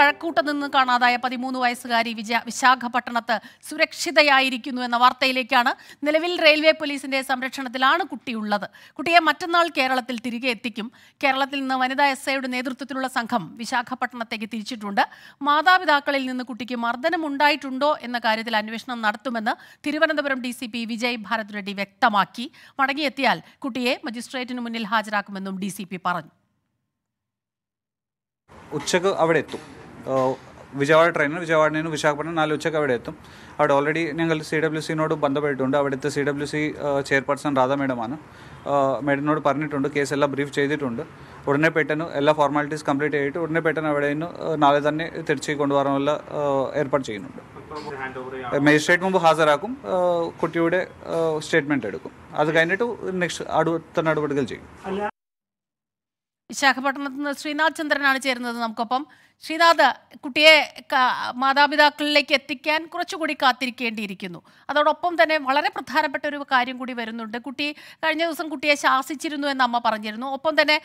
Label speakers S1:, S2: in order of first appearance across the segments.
S1: കഴക്കൂട്ട നിന്ന് കാണാതായ പതിമൂന്ന് വയസ്സുകാരി വിജയ വിശാഖപട്ടണത്ത് സുരക്ഷിതയായിരിക്കുന്നു എന്ന വാർത്തയിലേക്കാണ് നിലവിൽ റെയിൽവേ പോലീസിന്റെ സംരക്ഷണത്തിലാണ് കുട്ടിയുള്ളത് കുട്ടിയെ മറ്റന്നാൾ കേരളത്തിൽ തിരികെ എത്തിക്കും കേരളത്തിൽ നിന്ന് വനിതാ എസ് ഐയുടെ നേതൃത്വത്തിലുള്ള സംഘം വിശാഖപട്ടണത്തേക്ക് തിരിച്ചിട്ടുണ്ട് മാതാപിതാക്കളിൽ നിന്ന് കുട്ടിക്ക് മർദ്ദനമുണ്ടായിട്ടുണ്ടോ എന്ന കാര്യത്തിൽ അന്വേഷണം നടത്തുമെന്ന് Thiruvananthapuram D C P Vijay Bharat വ്യക്തമാക്കി മടങ്ങിയെത്തിയാൽ കുട്ടിയെ മജിസ്ട്രേറ്റിന് മുന്നിൽ ഹാജരാക്കുമെന്നും ഡി പറഞ്ഞു
S2: ഉച്ചക്ക് അവിടെ എത്തും
S3: വിജയവാഡ ട്രെയിനിന് വിജയവാഡിൽ നിന്ന് വിശാഖപട്ടണം നാല് ഉച്ചയ്ക്ക് അവിടെ എത്തും അവിടെ ഓൾറെഡി ഞങ്ങൾ സി ഡബ്ല്യു സിനോട് ബന്ധപ്പെട്ടിട്ടുണ്ട് അവിടുത്തെ C W C chairperson Radha മേഡമാണ് മേഡിനോട് പറഞ്ഞിട്ടുണ്ട് കേസ് എല്ലാം ബ്രീഫ് ചെയ്തിട്ടുണ്ട് ഉടനെ പെട്ടെന്ന് എല്ലാ ഫോർമാലിറ്റീസ് കംപ്ലീറ്റ് ചെയ്തിട്ട് ഉടനെ പെട്ടെന്ന് അവിടെ നിന്ന് നാളെ തന്നെ തിരിച്ച് കൊണ്ടുവരാനുള്ള ഏർപ്പാട് ചെയ്യുന്നുണ്ട് മജിസ്ട്രേറ്റ് മുമ്പ് ഹാജരാക്കും കുട്ടിയുടെ സ്റ്റേറ്റ്മെൻറ്റ് എടുക്കും അത് കഴിഞ്ഞിട്ട് നെക്സ്റ്റ് അടുത്ത നടപടികൾ ചെയ്യും
S1: വിശാഖപട്ടണത്ത് നിന്ന് ശ്രീനാഥ് ചന്ദ്രനാണ് ചേരുന്നത് നമുക്കൊപ്പം ശ്രീനാഥ് കുട്ടിയെ മാതാപിതാക്കളിലേക്ക് എത്തിക്കാൻ കുറച്ചുകൂടി കാത്തിരിക്കേണ്ടിയിരിക്കുന്നു അതോടൊപ്പം തന്നെ വളരെ പ്രധാനപ്പെട്ട ഒരു കാര്യം കൂടി വരുന്നുണ്ട് കുട്ടി കഴിഞ്ഞ ദിവസം കുട്ടിയെ ശാസിച്ചിരുന്നു എന്ന് അമ്മ പറഞ്ഞിരുന്നു ഒപ്പം തന്നെ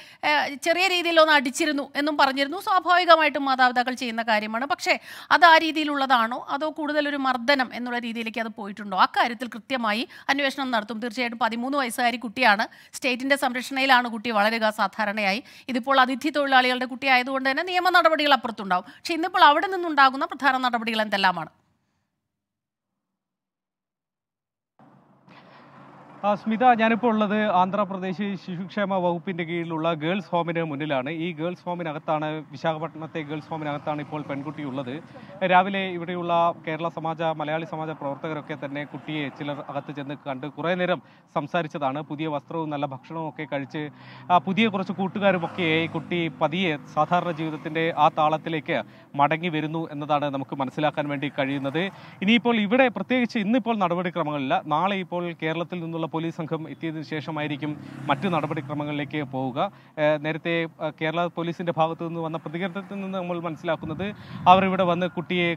S1: ചെറിയ രീതിയിൽ ഒന്ന് അടിച്ചിരുന്നു എന്നും പറഞ്ഞിരുന്നു സ്വാഭാവികമായിട്ടും മാതാപിതാക്കൾ ചെയ്യുന്ന കാര്യമാണ് പക്ഷേ അത് ആ രീതിയിലുള്ളതാണോ അതോ കൂടുതലൊരു മർദ്ദനം എന്നുള്ള രീതിയിലേക്ക് അത് പോയിട്ടുണ്ടോ അക്കാര്യത്തിൽ കൃത്യമായി അന്വേഷണം നടത്തും തീർച്ചയായിട്ടും പതിമൂന്ന് വയസ്സുകാരി കുട്ടിയാണ് സ്റ്റേറ്റിൻ്റെ സംരക്ഷണയിലാണ് കുട്ടി വളരുക സാധാരണയായി ഇതിപ്പോൾ അതിഥി തൊഴിലാളികളുടെ കുട്ടിയായതുകൊണ്ട് തന്നെ നിയമ നടപടികൾ അപ്പുറത്തുണ്ടാവും പക്ഷേ ഇന്നിപ്പോൾ അവിടെ നിന്നുണ്ടാകുന്ന പ്രധാന നടപടികൾ എന്തെല്ലാമാണ്
S3: സ്മിത ഞാനിപ്പോൾ ഉള്ളത് ആന്ധ്രാപ്രദേശ് ശിശുക്ഷേമ വകുപ്പിന്റെ കീഴിലുള്ള ഗേൾസ് ഹോമിന് മുന്നിലാണ് ഈ ഗേൾസ് ഹോമിനകത്താണ് വിശാഖപട്ടണത്തെ ഗേൾസ് ഹോമിനകത്താണ് ഇപ്പോൾ പെൺകുട്ടി ഉള്ളത് രാവിലെ ഇവിടെയുള്ള കേരള സമാജ മലയാളി സമാജ പ്രവർത്തകരൊക്കെ തന്നെ കുട്ടിയെ ചിലർ അകത്ത് ചെന്ന് കണ്ട് കുറേ നേരം സംസാരിച്ചതാണ് പുതിയ വസ്ത്രവും നല്ല ഭക്ഷണവും ഒക്കെ കഴിച്ച് പുതിയ കുറച്ച് കൂട്ടുകാരുമൊക്കെ കുട്ടി പതിയെ സാധാരണ ജീവിതത്തിന്റെ ആ താളത്തിലേക്ക് മടങ്ങി വരുന്നു എന്നതാണ് നമുക്ക് മനസ്സിലാക്കാൻ വേണ്ടി കഴിയുന്നത് ഇനിയിപ്പോൾ ഇവിടെ പ്രത്യേകിച്ച് ഇന്നിപ്പോൾ നടപടിക്രമങ്ങളില്ല നാളെ ഇപ്പോൾ കേരളത്തിൽ നിന്നുള്ള പോലീസ് സംഘം എത്തിയതിന് ശേഷമായിരിക്കും മറ്റു നടപടിക്രമങ്ങളിലേക്ക് പോവുക നേരത്തെ കേരള പോലീസിന്റെ ഭാഗത്തു നിന്ന് വന്ന പ്രതികരണത്തിൽ നിന്ന് നമ്മൾ മനസ്സിലാക്കുന്നത് അവർ ഇവിടെ വന്ന് കുട്ടിയെ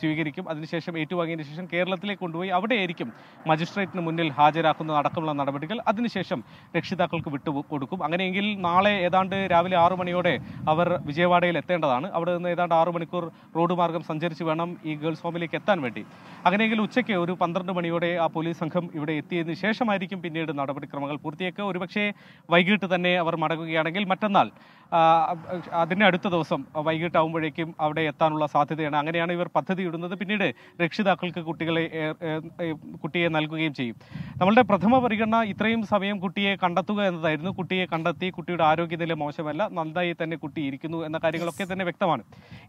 S3: സ്വീകരിക്കും അതിനുശേഷം ഏറ്റുവാങ്ങിയതിന് ശേഷം കേരളത്തിലേക്ക് കൊണ്ടുപോയി അവിടെയായിരിക്കും മജിസ്ട്രേറ്റിന് മുന്നിൽ ഹാജരാക്കുന്ന അടക്കമുള്ള നടപടികൾ അതിനുശേഷം രക്ഷിതാക്കൾക്ക് വിട്ടു കൊടുക്കും അങ്ങനെയെങ്കിൽ നാളെ ഏതാണ്ട് രാവിലെ ആറു മണിയോടെ അവർ വിജയവാഡയിൽ എത്തേണ്ടതാണ് അവിടെ നിന്ന് ഏതാണ്ട് ആറു മണിക്കൂർ റോഡ് മാർഗം സഞ്ചരിച്ച് വേണം ഈ ഗേൾസ് ഹോമിലേക്ക് എത്താൻ വേണ്ടി അങ്ങനെയെങ്കിൽ ഉച്ചയ്ക്ക് ഒരു പന്ത്രണ്ട് മണിയോടെ ആ പോലീസ് സംഘം ഇവിടെ എത്തിയതിന് ശേഷമായിരിക്കും പിന്നീട് നടപടിക്രമങ്ങൾ പൂർത്തിയാക്കുക ഒരുപക്ഷേ വൈകിട്ട് തന്നെ അവർ മടങ്ങുകയാണെങ്കിൽ മറ്റന്നാൾ അതിൻ്റെ അടുത്ത ദിവസം വൈകിട്ടാവുമ്പോഴേക്കും അവിടെ എത്താനുള്ള സാധ്യതയാണ് അങ്ങനെയാണ് ഇവർ പദ്ധതി ഇടുന്നത് പിന്നീട് രക്ഷിതാക്കൾക്ക് കുട്ടികളെ കുട്ടിയെ നൽകുകയും ചെയ്യും നമ്മളുടെ പ്രഥമ പരിഗണന ഇത്രയും സമയം കുട്ടിയെ കണ്ടെത്തുക എന്നതായിരുന്നു കുട്ടിയെ കണ്ടെത്തി കുട്ടിയുടെ ആരോഗ്യനില മോശമല്ല നന്നായി തന്നെ കുട്ടി ഇരിക്കുന്നു എന്ന കാര്യങ്ങളൊക്കെ തന്നെ വ്യക്തമാണ്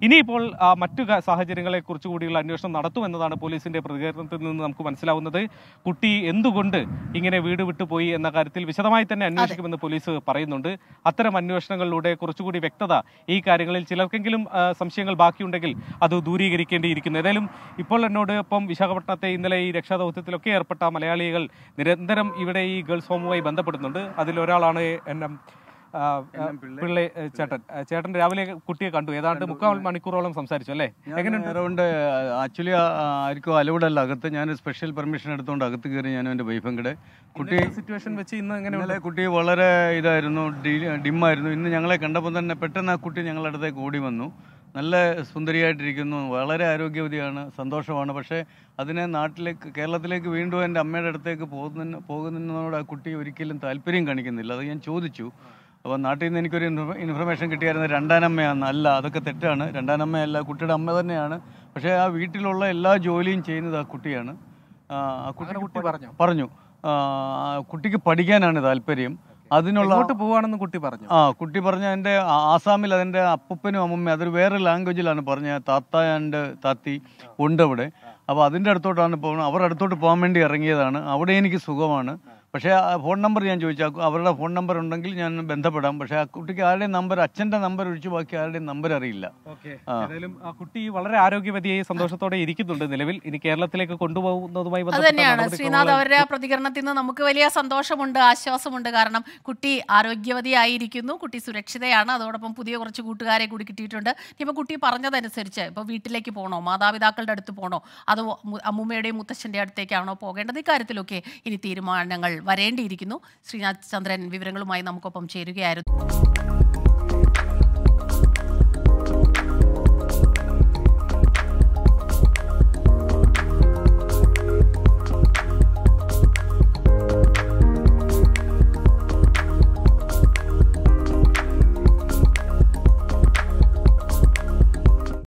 S3: ഇനിയിപ്പോൾ മറ്റു സാഹചര്യങ്ങളെ കുറിച്ചുകൂടിയുള്ള അന്വേഷണം നടത്തുമെന്നതാണ് പോലീസിന്റെ പ്രതികരണത്തിൽ നിന്ന് നമുക്ക് മനസ്സിലാവുന്നത് കുട്ടി എന്തുകൊണ്ട് എന്തുകൊണ്ട് ഇങ്ങനെ വീട് വിട്ടുപോയി എന്ന കാര്യത്തിൽ വിശദമായി തന്നെ അന്വേഷിക്കുമെന്ന് പോലീസ് പറയുന്നുണ്ട് അത്തരം അന്വേഷണങ്ങളിലൂടെ കുറച്ചുകൂടി വ്യക്തത ഈ കാര്യങ്ങളിൽ ചിലർക്കെങ്കിലും സംശയങ്ങൾ ബാക്കിയുണ്ടെങ്കിൽ അത് ദൂരീകരിക്കേണ്ടിയിരിക്കുന്നു ഏതായാലും ഇപ്പോൾ എന്നോട് ഇപ്പം വിശാഖപട്ടണത്തെ ഇന്നലെ ഈ രക്ഷാദൗത്യത്തിലൊക്കെ ഏർപ്പെട്ട മലയാളികൾ നിരന്തരം ഇവിടെ ഈ ഗേൾസ് ഹോമുമായി ബന്ധപ്പെടുന്നുണ്ട് അതിലൊരാളാണ് എന്നെ പിള്ളേ ചേട്ടൻ ചേട്ടൻ രാവിലെ കുട്ടിയെ കണ്ടു ഏതാണ്ട് മുക്കാൽ
S2: മണിക്കൂറോളം സംസാരിച്ചു അല്ലേ എങ്ങനെയുണ്ട് ആക്ച്വലി ആർക്കും അലൗഡ് അല്ല അകത്ത് ഞാൻ സ്പെഷ്യൽ പെർമിഷൻ എടുത്തുകൊണ്ട് അകത്ത് കയറി ഞാൻ എൻ്റെ വൈഫും കൂടെ കുട്ടി സിറ്റുവേഷൻ വെച്ച് ഇന്ന് എങ്ങനെയുള്ള കുട്ടി വളരെ ഇതായിരുന്നു ഡിമ്മായിരുന്നു ഇന്ന് ഞങ്ങളെ കണ്ടപ്പോൾ തന്നെ പെട്ടെന്ന് ആ കുട്ടി ഞങ്ങളുടെ അടുത്തേക്ക് ഓടി വന്നു നല്ല സുന്ദരിയായിട്ടിരിക്കുന്നു വളരെ ആരോഗ്യവതിയാണ് സന്തോഷമാണ് പക്ഷേ അതിനെ നാട്ടിലേക്ക് കേരളത്തിലേക്ക് വീണ്ടും എൻ്റെ അമ്മയുടെ അടുത്തേക്ക് പോകുന്ന പോകുന്നതിനോട് ആ കുട്ടി ഒരിക്കലും താല്പര്യം കാണിക്കുന്നില്ല അത് ഞാൻ ചോദിച്ചു അപ്പോൾ നാട്ടിൽ നിന്ന് എനിക്കൊരു ഇൻഫർമേഷൻ കിട്ടിയായിരുന്നു രണ്ടാനമ്മയാണ് അല്ല അതൊക്കെ തെറ്റാണ് രണ്ടാനമ്മയല്ല കുട്ടിയുടെ അമ്മ തന്നെയാണ് പക്ഷേ ആ വീട്ടിലുള്ള എല്ലാ ജോലിയും ചെയ്യുന്നത് ആ കുട്ടിയാണ് ആ കുട്ടി പറഞ്ഞു പറഞ്ഞു കുട്ടിക്ക് പഠിക്കാനാണ് താല്പര്യം അതിനുള്ള
S3: പോവാണെന്ന് കുട്ടി പറഞ്ഞു
S2: ആ കുട്ടി പറഞ്ഞ എൻ്റെ ആസാമിൽ അതിൻ്റെ അപ്പനും അമ്മമ്മ അതൊരു വേറെ ലാംഗ്വേജിലാണ് പറഞ്ഞ താത്ത ആൻഡ് താത്തി ഉണ്ട് അവിടെ അപ്പോൾ അതിൻ്റെ അടുത്തോട്ടാണ് പോകുന്നത് അവർ അടുത്തോട്ട് പോകാൻ വേണ്ടി ഇറങ്ങിയതാണ് അവിടെ എനിക്ക് സുഖമാണ് പക്ഷേ ആ ഫോൺ നമ്പർ ഞാൻ ചോദിച്ചാൽ അവരുടെ ഫോൺ നമ്പർ ഉണ്ടെങ്കിൽ ഞാൻ ബന്ധപ്പെടാം പക്ഷേ ആ കുട്ടിക്ക് ആരുടെയും നമ്പർ അച്ഛന്റെ നമ്പർ ഒഴിച്ച് ബാക്കി ആരുടെയും നമ്പർ അറിയില്ല ആ കുട്ടി വളരെ ആരോഗ്യവതിയായി സന്തോഷത്തോടെ ഇരിക്കുന്നുണ്ട് നിലവിൽ ഇനി കേരളത്തിലേക്ക് കൊണ്ടുപോകുന്നതുമായി
S3: തന്നെയാണ് ശ്രീനാഥ് അവരുടെ
S1: പ്രതികരണത്തിൽ നിന്ന് നമുക്ക് വലിയ സന്തോഷമുണ്ട് ആശ്വാസമുണ്ട് കാരണം കുട്ടി ആരോഗ്യവതിയായിരിക്കുന്നു കുട്ടി സുരക്ഷിതയാണ് അതോടൊപ്പം പുതിയ കുറച്ച് കൂട്ടുകാരെ കൂടി കിട്ടിയിട്ടുണ്ട് ഇപ്പൊ കുട്ടി പറഞ്ഞതനുസരിച്ച് ഇപ്പൊ വീട്ടിലേക്ക് പോകണോ മാതാപിതാക്കളുടെ അടുത്ത് പോകണോ അതോ അമ്മൂമ്മയുടെയും മുത്തച്ഛന്റെ അടുത്തേക്കാണോ പോകേണ്ടത് ഇക്കാര്യത്തിലൊക്കെ ഇനി തീരുമാനങ്ങൾ വരേണ്ടിയിരിക്കുന്നു ശ്രീനാഥ് ചന്ദ്രൻ വിവരങ്ങളുമായി നമുക്കൊപ്പം ചേരുകയായിരുന്നു